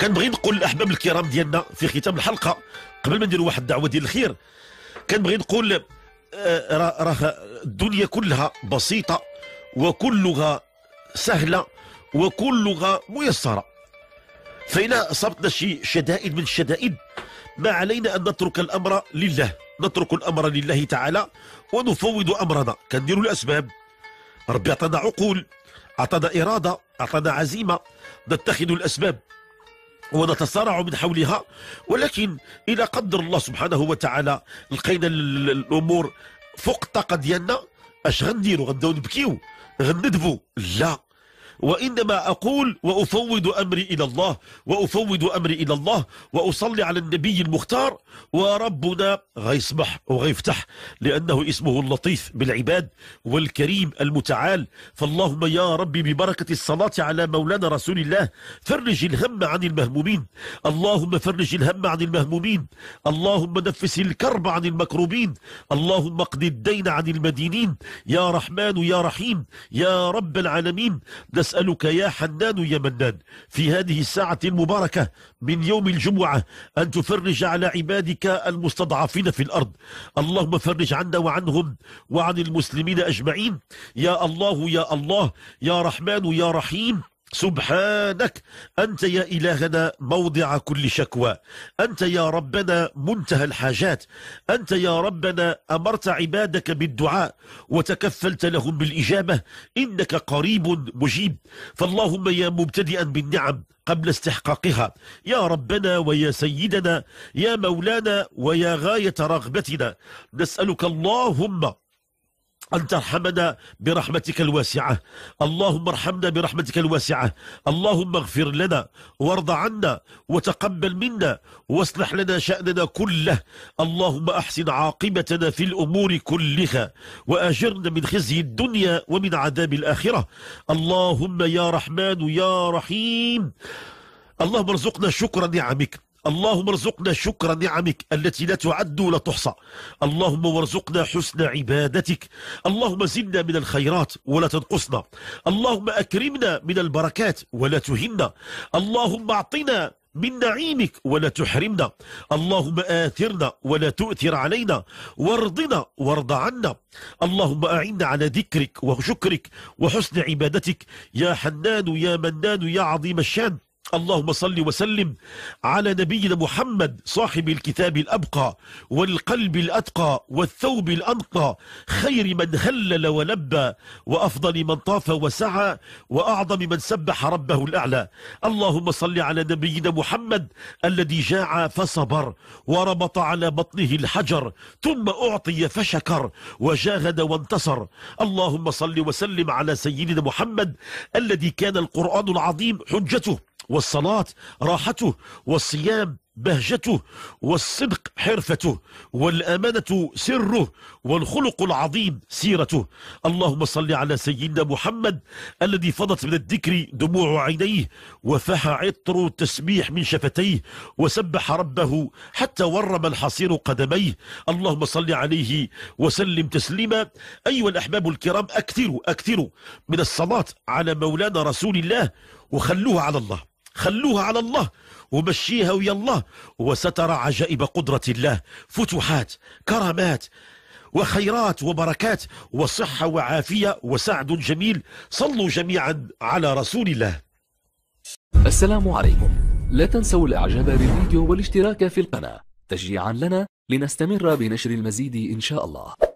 كنبغي نقول للاحباب الكرام ديالنا في ختام الحلقه قبل ما نديروا واحد الدعوه ديال الخير كنبغي نقول آه، راه الدنيا كلها بسيطه وكلها سهله وكلها ميسره فإذا صبتنا شي شدائد من الشدائد ما علينا أن نترك الأمر لله نترك الأمر لله تعالى ونفوض أمرنا كنديروا الأسباب ربي اعطانا عقول اعطانا إرادة اعطانا عزيمة نتخذ الأسباب ونتصارع من حولها ولكن إلى قدر الله سبحانه وتعالى لقينا الأمور فوق الطاقة ديالنا اش غنديروا غنبداو نبكيو غندبوا لا وإنما أقول وأفوض أمري إلى الله وأفوض أمري إلى الله وأصلي على النبي المختار وربنا غيسمح وغيفتح لأنه اسمه اللطيف بالعباد والكريم المتعال فاللهم يا ربي ببركة الصلاة على مولانا رسول الله فرج الهم عن المهمومين اللهم فرج الهم عن المهمومين اللهم نفس الكرب عن المكروبين اللهم اقض الدين عن المدينين يا رحمن يا رحيم يا رب العالمين أسألك يا حنان يا منان في هذه الساعة المباركة من يوم الجمعة أن تفرج على عبادك المستضعفين في الأرض اللهم فرج عنا وعنهم وعن المسلمين أجمعين يا الله يا الله يا رحمن يا رحيم سبحانك أنت يا إلهنا موضع كل شكوى أنت يا ربنا منتهى الحاجات أنت يا ربنا أمرت عبادك بالدعاء وتكفلت لهم بالإجابة إنك قريب مجيب فاللهم يا مبتدئا بالنعم قبل استحقاقها يا ربنا ويا سيدنا يا مولانا ويا غاية رغبتنا نسألك اللهم أن ترحمنا برحمتك الواسعة اللهم ارحمنا برحمتك الواسعة اللهم اغفر لنا وارض عنا وتقبل منا واصلح لنا شأننا كله اللهم أحسن عاقبتنا في الأمور كلها وأجرنا من خزي الدنيا ومن عذاب الآخرة اللهم يا رحمن يا رحيم اللهم ارزقنا شكر نعمك اللهم ارزقنا شكر نعمك التي لا تعد ولا تحصى اللهم وارزقنا حسن عبادتك اللهم زدنا من الخيرات ولا تنقصنا اللهم أكرمنا من البركات ولا تهنا اللهم أعطنا من نعيمك ولا تحرمنا اللهم آثرنا ولا تؤثر علينا وارضنا وارض عنا اللهم أعنا على ذكرك وشكرك وحسن عبادتك يا حنان يا منان يا عظيم الشان اللهم صل وسلم على نبينا محمد صاحب الكتاب الأبقى والقلب الأتقى والثوب الأنقى خير من هلل ولبى وأفضل من طاف وسعى وأعظم من سبح ربه الأعلى اللهم صل على نبينا محمد الذي جاع فصبر وربط على بطنه الحجر ثم أعطي فشكر وجاهد وانتصر اللهم صل وسلم على سيدنا محمد الذي كان القرآن العظيم حجته والصلاة راحته والصيام بهجته والصدق حرفته والأمانة سره والخلق العظيم سيرته اللهم صل على سيدنا محمد الذي فضت من الذكر دموع عينيه وفح عطر التسبيح من شفتيه وسبح ربه حتى ورم الحصير قدميه اللهم صل عليه وسلم تسليما أيها الأحباب الكرام أكثروا أكثروا من الصلاة على مولانا رسول الله وخلوها على الله خلوها على الله ومشيها ويا الله وسترى عجائب قدرة الله فتوحات كرامات وخيرات وبركات وصحة وعافية وسعد جميل صلوا جميعا على رسول الله السلام عليكم لا تنسوا الاعجاب بالفيديو والاشتراك في القناة تشجيعا لنا لنستمر بنشر المزيد إن شاء الله